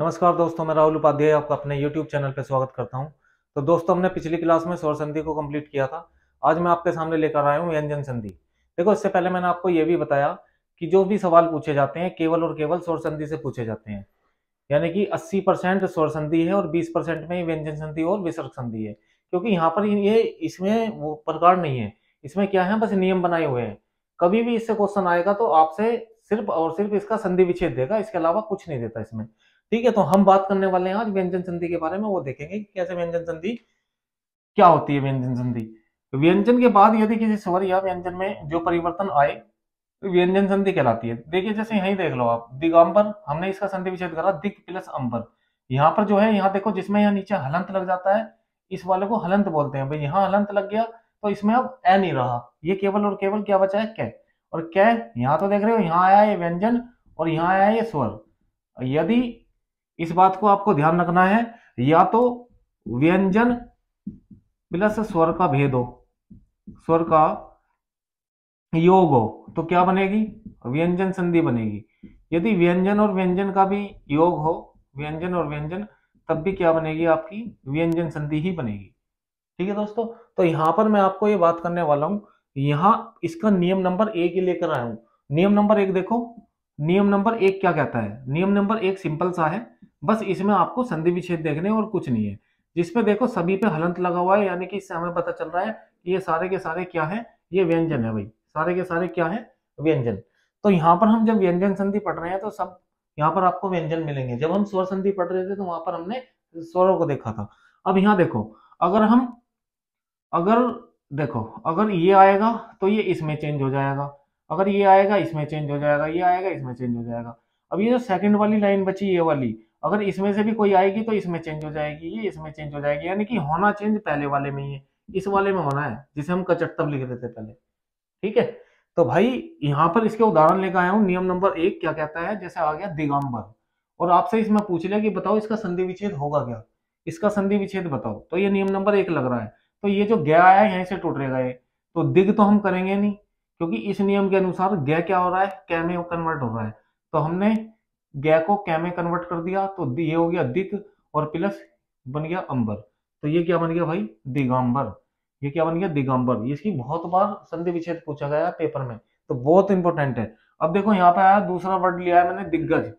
नमस्कार दोस्तों मैं राहुल उपाध्याय आपका अपने यूट्यूब चैनल पर स्वागत करता हूँ तो दोस्तों हमने पिछली क्लास में स्वर संधि को कंप्लीट किया था आज मैं आपके सामने लेकर आया हूँ व्यंजन संधि देखो इससे पहले मैंने आपको ये भी बताया कि जो भी सवाल पूछे जाते हैं केवल और केवल स्वर संधि से पूछे जाते हैं यानी कि अस्सी परसेंट स्वर संधि है और बीस परसेंट में व्यंजन संधि और विसर्ग संधि है क्योंकि यहाँ पर ये इसमें वो प्रकार नहीं है इसमें क्या है बस नियम बनाए हुए हैं कभी भी इससे क्वेश्चन आएगा तो आपसे सिर्फ और सिर्फ इसका संधि विच्छेद देगा इसके अलावा कुछ नहीं देता इसमें ठीक है तो हम बात करने वाले हैं आज व्यंजन संधि के बारे में वो देखेंगे कैसे व्यंजन संधि क्या होती है व्यंजन संधि व्यंजन के बाद यदि किसी स्वर या व्यंजन में जो परिवर्तन आए तो व्यंजन संधि कहलाती है देखिए जैसे यही देख लो आप दिगंबर हमने इसका संधि विच्छेद करा दिग प्लस अंबर यहाँ पर जो है यहाँ देखो जिसमें यहाँ नीचे हलंत लग जाता है इस वाले को हलंत बोलते हैं भाई यहाँ हलंत लग गया तो इसमें अब ए नहीं रहा ये केवल और केवल क्या बचा है कै और कै यहाँ तो देख रहे हो यहाँ आया ये व्यंजन और यहाँ आया ये स्वर यदि इस बात को आपको ध्यान रखना है या तो व्यंजन प्लस स्वर का भेद हो स्वर का योग हो तो क्या बनेगी व्यंजन संधि बनेगी यदि व्यंजन और व्यंजन का भी योग हो व्यंजन और व्यंजन तब भी क्या बनेगी आपकी व्यंजन संधि ही बनेगी ठीक है दोस्तों तो यहां पर मैं आपको ये बात करने वाला हूं यहां इसका नियम नंबर एक ही लेकर आया हूं नियम नंबर एक देखो नियम नंबर एक क्या कहता है नियम नंबर एक सिंपल सा है बस इसमें आपको संधि विच्छेद देखने और कुछ नहीं है जिसमें देखो सभी पे हलंत लगा हुआ है यानी कि इससे हमें पता चल रहा है कि ये सारे के सारे क्या है ये व्यंजन है भाई सारे के सारे क्या है व्यंजन तो यहाँ पर हम जब व्यंजन संधि पढ़ रहे हैं तो सब यहाँ पर आपको व्यंजन मिलेंगे जब हम स्वर संधि पढ़ रहे थे तो वहां पर हमने स्वरों को देखा था अब यहाँ देखो अगर हम अगर देखो अगर ये आएगा तो ये इसमें चेंज हो जाएगा अगर ये आएगा इसमें चेंज हो जाएगा ये आएगा इसमें चेंज हो जाएगा अब ये जो सेकंड वाली लाइन बची ये वाली अगर इसमें से भी कोई आएगी तो इसमें चेंज हो जाएगी ये इसमें चेंज हो जाएगी यानी कि होना चेंज पहले वाले में ही है इस वाले में होना है जिसे हम कचटतब लिख रहे थे पहले ठीक है तो भाई यहाँ पर इसके उदाहरण लेकर आया हूँ नियम नंबर एक क्या कहता है जैसे आ गया दिगंबर और आपसे इसमें पूछ लिया कि बताओ इसका संधि विच्छेद होगा क्या इसका संधि विच्छेद बताओ तो ये नियम नंबर एक लग रहा है तो ये जो गया आया है यहीं से टूट रहेगा ये तो दिग तो हम करेंगे नहीं क्योंकि इस नियम के अनुसार गय क्या हो रहा है कै में कन्वर्ट हो रहा है तो हमने गै को कै में कन्वर्ट कर दिया तो ये हो गया दिक और प्लस बन गया अंबर तो ये क्या बन गया भाई दिगंबर ये क्या बन गया दिगंबर इसकी बहुत बार संधि विच्छेद पूछा गया पेपर में तो बहुत इंपॉर्टेंट है अब देखो यहाँ पे आया दूसरा वर्ड लिया है मैंने दिग्गज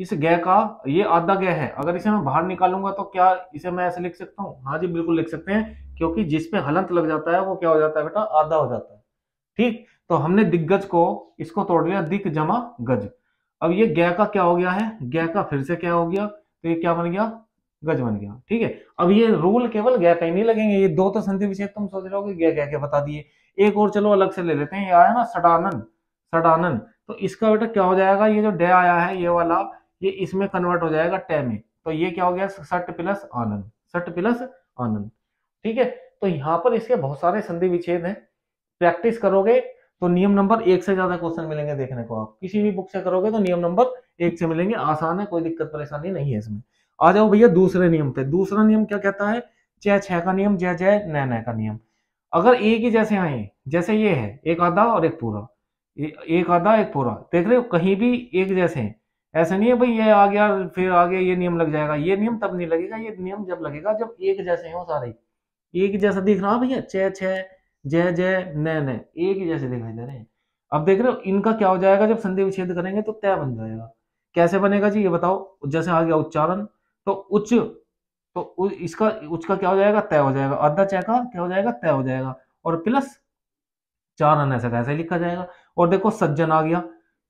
इस गै का ये आधा गै है अगर इसे मैं बाहर निकालूंगा तो क्या इसे मैं ऐसे लिख सकता हूँ हाँ जी बिल्कुल लिख सकते हैं क्योंकि जिसपे हलंत लग जाता है वो क्या हो जाता है बेटा आधा हो जाता है ठीक तो हमने दिग्गज को इसको तोड़ लिया दिग जमा गज अब ये गै का क्या हो गया है गै का फिर से क्या हो गया तो ये क्या बन गया गज बन गया ठीक है अब ये रूल केवल गै का ही नहीं लगेंगे ये दो तो संधि विशेष तुम सोच रहे हो कि गै के बता दिए एक और चलो अलग से ले लेते हैं ये आया ना सडानन सडानन तो इसका बेटा क्या हो जाएगा ये जो डे आया है ये वाला ये इसमें कन्वर्ट हो जाएगा टे में तो ये क्या हो गया सट प्लस आनंद सट प्लस आनंद ठीक है तो यहाँ पर इसके बहुत सारे संधि विच्छेद हैं प्रैक्टिस करोगे तो नियम नंबर एक से ज्यादा क्वेश्चन मिलेंगे देखने को आप किसी भी बुक से करोगे तो नियम नंबर एक से मिलेंगे आसान है कोई दिक्कत परेशानी नहीं है इसमें आ जाओ भैया दूसरे नियम पे दूसरा नियम क्या कहता है जय छह का नियम जय जय नय नय का नियम अगर एक ही जैसे आए जैसे ये है एक आधा और एक पूरा एक आधा एक पूरा देख रहे हो कहीं भी एक जैसे हैं ऐसा नहीं है भाई ये आ गया फिर आगे ये नियम लग जाएगा ये नियम तब नहीं लगेगा ये नियम जब लगेगा जब एक जैसे हो सारे एक जैसा दिख रहा भैया छह छह जय जय नय नय एक ही जैसे दिखाई दे रहे हैं अब देख रहे हो इनका क्या हो जाएगा जब संधि विच्छेद करेंगे तो तय बन जाएगा कैसे बनेगा जी ये बताओ जैसे आ गया उच्चारण तो उच्च तो इसका उच्च का क्या हो जाएगा तय हो जाएगा अर्धा चय का क्या हो जाएगा तय हो जाएगा और प्लस चारण ऐसा कैसे लिखा जाएगा और देखो सज्जन आ गया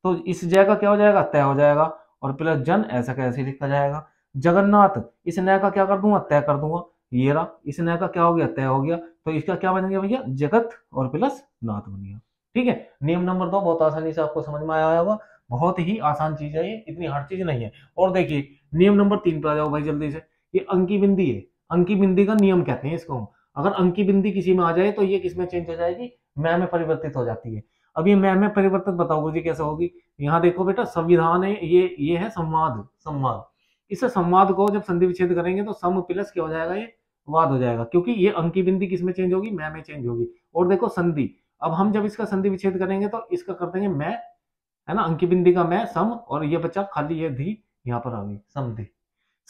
तो इस जय का क्या हो जाएगा तय हो जाएगा और प्लस जन ऐसा कैसे लिखा जाएगा जगन्नाथ इस नय का क्या कर दूंगा तय कर दूंगा ये रहा इस नया का क्या हो गया तय हो गया तो इसका क्या बन गया भैया जगत और प्लस नाथ बन गया ठीक है नियम नंबर दो बहुत आसानी से आपको समझ में आया होगा बहुत ही आसान चीज है ये इतनी हर चीज नहीं है और देखिए नियम नंबर तीन पर आ जाओ भाई जल्दी से ये अंकी बिंदी है अंकी बिंदी का नियम कहते हैं इसको हम अगर अंकी बिंदी किसी में आ जाए तो ये किसमें चेंज हो जाएगी मैं में परिवर्तित हो जाती है अब ये मैं में परिवर्तित बताओ गुरु जी कैसे होगी यहाँ देखो बेटा संविधान है ये ये है संवाद संवाद इस संवाद को जब संधि विच्छेद करेंगे तो सम प्लस क्या हो जाएगा ये वाद हो जाएगा क्योंकि ये अंकी बिंदी किस में चेंज होगी मैं में चेंज होगी और देखो संधि अब हम जब इसका संधि विच्छेद करेंगे तो इसका कर देंगे मैं है ना अंकी बिंदी का मैं सम और ये बच्चा खाली ये धी यहाँ पर आ गई समधि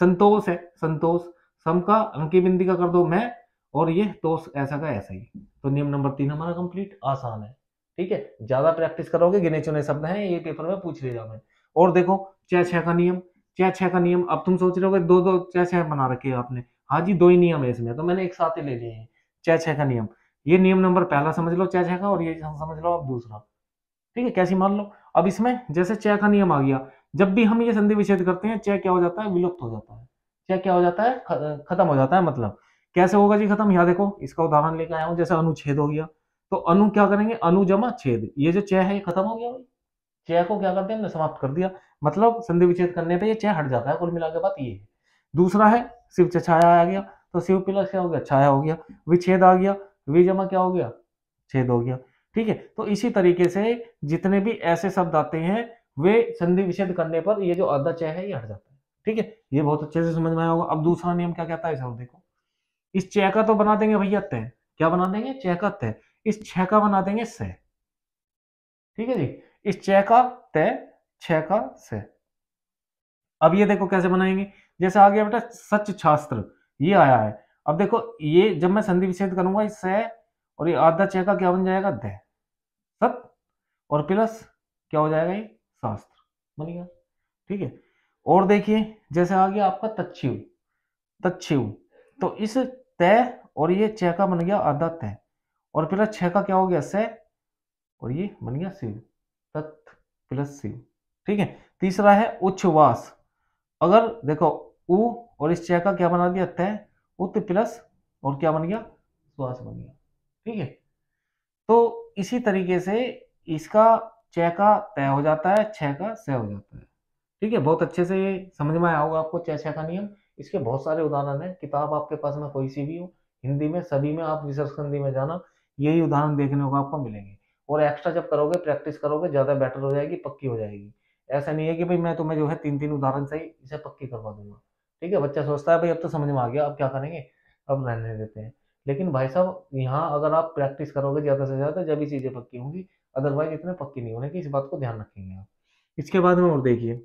संतोष है संतोष सम का अंकी बिंदी का कर दो मैं और ये तोष ऐसा का ऐसा ही तो नियम नंबर तीन हमारा कंप्लीट आसान है ठीक है ज्यादा प्रैक्टिस करोगे गिने चुने शब्द हैं ये पेपर में पूछ ले जाओगे और देखो चय छ का नियम चय छह का नियम अब तुम सोच रहे हो दो दो चय छह बना रखे आपने हाँ जी दो ही नियम है इसमें तो मैंने एक साथ ही ले लिए हैं छः छह का नियम ये नियम नंबर पहला समझ लो छः छह का और ये समझ लो आप दूसरा ठीक है कैसी मान लो अब इसमें जैसे चय का नियम आ गया जब भी हम ये संधि विच्छेद करते हैं चय क्या हो जाता है विलुप्त हो जाता है चय क्या हो जाता है खत्म हो जाता है मतलब कैसे होगा जी खत्म यहाँ देखो इसका उदाहरण लेकर आया हूँ जैसे अनुच्छेद हो गया तो अनु क्या करेंगे अनु जमा छेद ये जो चय है ये खत्म हो गया भाई चय को क्या करते हैं हमने समाप्त कर दिया मतलब संधि विच्छेद करने पर यह चय हट जाता है कुल मिला के बाद ये है दूसरा है शिव छाया आ गया तो शिव प्लस क्या हो गया छाया हो गया विच्छेद आ गया वि जमा क्या हो गया छेद हो गया ठीक है तो इसी तरीके से जितने भी ऐसे शब्द आते हैं वे संधि विच्छेद करने पर ये जो अर्धा चय है ये हट जाता है ठीक है ये बहुत अच्छे से समझ में आया होगा अब दूसरा नियम क्या कहता है सर देखो इस चय का तो बना देंगे भैया तय क्या बना देंगे चय का तय इस छह का बना देंगे स ठीक है जी इस छह का तय छ का स अब ये देखो कैसे बनाएंगे जैसे आ गया बेटा सच शास्त्र ये आया है अब देखो ये जब मैं संधि विच्छेद करूंगा इस सह और ये आधा चय का क्या बन जाएगा दह सत और प्लस क्या हो जाएगा ये शास्त्र बनेगा ठीक है और देखिए जैसे आ गया आपका तच्छिव तच्छिव तो इस तय और ये चय का बन गया आधा तय और प्लस छ का क्या हो गया स और ये बन गया शिव तत् प्लस शिव ठीक है तीसरा है उच्छ्वास अगर देखो उ और इस चेयर का क्या बना दिया तय उत प्लस और क्या बन गया श्वास बन गया ठीक है तो इसी तरीके से इसका छ का तय हो जाता है छ का सह हो जाता है ठीक है बहुत अच्छे से ये समझ में आया होगा आपको चय छ का नियम इसके बहुत सारे उदाहरण हैं किताब आपके पास में कोई सी भी हो हिंदी में सभी में आप रिसर्च हिंदी में जाना यही उदाहरण देखने को आपको मिलेंगे और एक्स्ट्रा जब करोगे प्रैक्टिस करोगे ज़्यादा बेटर हो जाएगी पक्की हो जाएगी ऐसा नहीं है कि भाई मैं तुम्हें जो है तीन तीन उदाहरण से ही इसे पक्की करवा दूंगा ठीक है बच्चा सोचता है भाई अब तो समझ में आ गया अब क्या करेंगे अब रहने देते हैं लेकिन भाई साहब यहाँ अगर आप प्रैक्टिस करोगे ज़्यादा से ज़्यादा जब भी चीज़ें पक्की होंगी अदरवाइज इतने पक्की नहीं होने की इस बात को ध्यान रखेंगे आप इसके बाद में और देखिए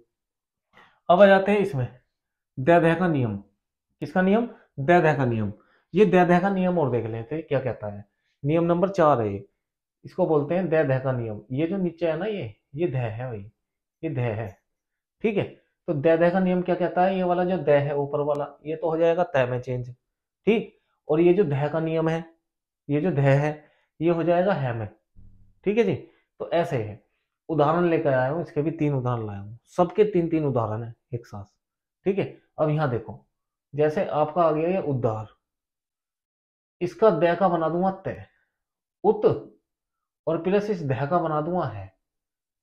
अब आ जाते हैं इसमें दह का नियम किसका नियम दयादह का नियम ये दह का नियम और देख लेते हैं क्या कहता है नियम नंबर चार है इसको बोलते हैं दह का नियम ये जो नीचे है ना ये ये दह है भाई ये दह है ठीक है तो दे दह का नियम क्या कहता है ये वाला जो दह है ऊपर वाला ये तो हो जाएगा तय में चेंज ठीक और ये जो दह का नियम है ये जो दह है ये हो जाएगा है में ठीक है जी तो ऐसे है उदाहरण लेकर आया हूँ इसके भी तीन उदाहरण लाया हूँ सबके तीन तीन उदाहरण है एक साथ ठीक है अब यहां देखो जैसे आपका आ गया ये उद्धार इसका दह का बना दूंगा तय उत और प्लस इस दह का बना दूंगा है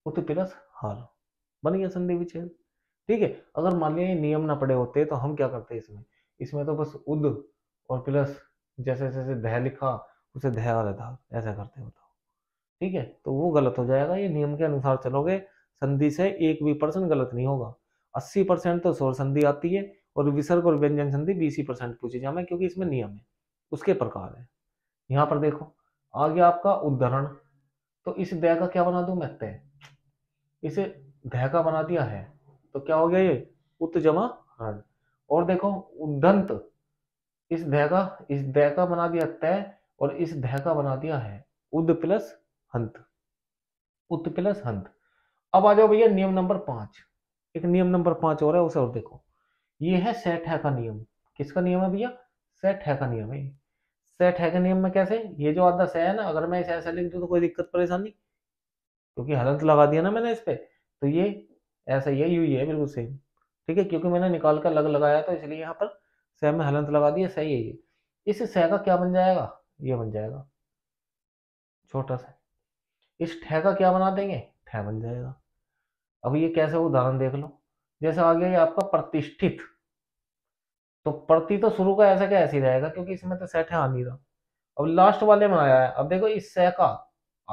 उत प्लस हार बन गया संधि विच्छेद ठीक है अगर मान लिया नियम ना पड़े होते तो हम क्या करते इसमें इसमें तो बस उद और प्लस जैसे जैसे दह लिखा उसे दह वाला था ऐसा करते बताओ ठीक है तो वो गलत हो जाएगा ये नियम के अनुसार चलोगे संधि से एक भी परसेंट गलत नहीं होगा अस्सी परसेंट तो शोर संधि आती है और विसर्ग और व्यंजन संधि बीस परसेंट पूछी जाए क्योंकि इसमें नियम है उसके प्रकार है यहाँ पर देखो आ गया आपका उदाहरण तो इस दया का क्या बना दू मैं तय इसे दह का बना दिया है तो क्या हो गया ये उत जमा हन और देखो उदंत इस ध्य का इस ध्य का बना दिया तय और इस ध्य का बना दिया है उद प्लस हंत उत प्लस हंत अब आ जाओ भैया नियम नंबर पांच एक नियम नंबर पांच और है उसे और देखो ये है सेठ है का नियम किसका नियम है भैया सेठ है का नियम है सेठ है का नियम में कैसे ये जो आधा सह है ना अगर मैं इसे ऐसा लिख दू तो कोई दिक्कत परेशानी क्योंकि हलंत लगा दिया ना मैंने इस पर तो ये ऐसा ही है यू ही है बिल्कुल सेम ठीक है क्योंकि मैंने निकाल कर लग लगाया तो इसलिए यहाँ पर सह में हलंत लगा दिया सही है ये इस सह का क्या बन जाएगा ये बन जाएगा छोटा सा इस ठह का क्या बना देंगे ठह बन जाएगा अब ये कैसे उदाहरण देख लो जैसे आ गया ये आपका प्रतिष्ठित तो प्रति तो शुरू का ऐसा क्या ऐसे ही रहेगा क्योंकि इसमें तो सह ठहरा नहीं रहा अब लास्ट वाले में आया है अब देखो इस सह का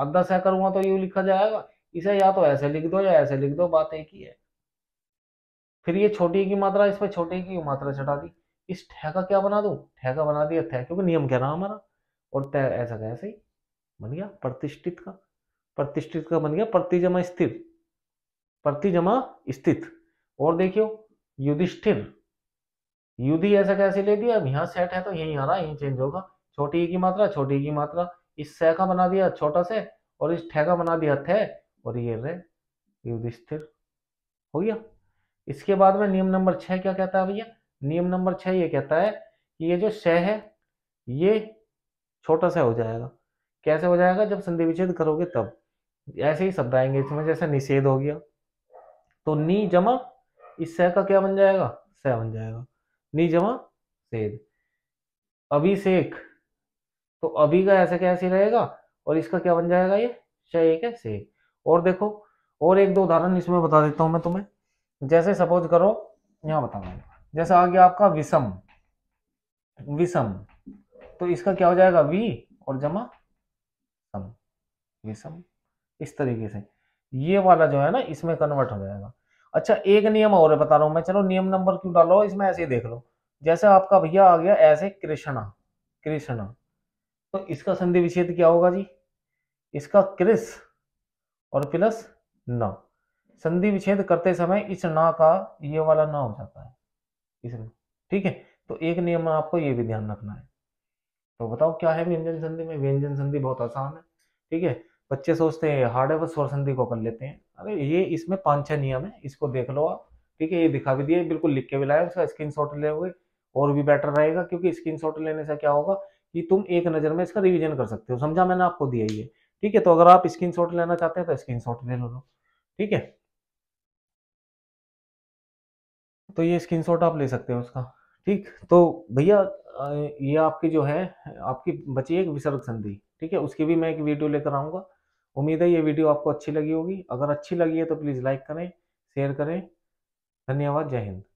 आधा सह करूंगा तो यू लिखा जाएगा इसे या तो ऐसे लिख दो या ऐसे लिख दो बात एक ही है फिर ये छोटी की मात्रा इस पर छोटी की मात्रा चढ़ा दी इस ठह का क्या बना दो ठह का बना दिया ठह क्योंकि नियम क्या रहा हमारा और तय ऐसा कैसे ही बन गया प्रतिष्ठित का प्रतिष्ठित का बन गया प्रति जमा स्थित प्रति जमा स्थित और देखियो युधिष्ठिर युधि ऐसा कैसे ले दिया अब यहाँ सेट है तो यही आ रहा है यही चेंज होगा छोटी की मात्रा छोटी की मात्रा इस सह का बना दिया छोटा से और इस ठह का बना दिया थे और ये रेड युधिष्ठिर हो गया इसके बाद में नियम नंबर छह क्या कहता है भैया नियम नंबर छह ये कहता है कि ये जो शह है ये छोटा सा हो जाएगा कैसे हो जाएगा जब संधि विच्छेद करोगे तब ऐसे ही शब्द आएंगे इसमें जैसे निषेध हो गया तो नी जमा इस सह का क्या बन जाएगा सह बन जाएगा नी जमा सेद अभिषेक तो अभी का ऐसे कैसे रहेगा और इसका क्या बन जाएगा ये शह एक है सेक और देखो और एक दो उदाहरण इसमें बता देता हूं मैं तुम्हें जैसे सपोज करो यहां बताऊंगा जैसे आ गया आपका विषम विषम तो इसका क्या हो जाएगा वी और जमा सम विषम इस तरीके से ये वाला जो है ना इसमें कन्वर्ट हो जाएगा अच्छा एक नियम और बता रहा हूं मैं चलो नियम नंबर क्यों डालो इसमें ऐसे ही देख लो जैसे आपका भैया आ गया ऐसे कृष्णा कृष्णा तो इसका संधि विच्छेद क्या होगा जी इसका क्रिस और प्लस न संधि विच्छेद करते समय इस ना का ये वाला ना हो जाता है इसमें ठीक है तो एक नियम आपको ये भी ध्यान रखना है तो बताओ क्या है व्यंजन संधि में व्यंजन संधि बहुत आसान है ठीक है बच्चे सोचते हैं हार्ड एवं स्वर संधि को कर लेते हैं अरे ये इसमें पांच छह नियम है इसको देख लो आप ठीक है ये दिखा भी दिए बिल्कुल लिख के भी लाए उसका स्क्रीन शॉट ले और भी बेटर रहेगा क्योंकि स्क्रीन शॉट लेने से क्या होगा कि तुम एक नज़र में इसका रिविजन कर सकते हो समझा मैंने आपको दिया ये ठीक है तो अगर आप स्क्रीन लेना चाहते हैं तो स्क्रीन ले लो ठीक है तो ये स्क्रीन आप ले सकते हैं उसका ठीक तो भैया ये आपकी जो है आपकी बची एक विसर्ग संधि ठीक है उसकी भी मैं एक वीडियो लेकर आऊँगा उम्मीद है ये वीडियो आपको अच्छी लगी होगी अगर अच्छी लगी है तो प्लीज़ लाइक करें शेयर करें धन्यवाद जय हिंद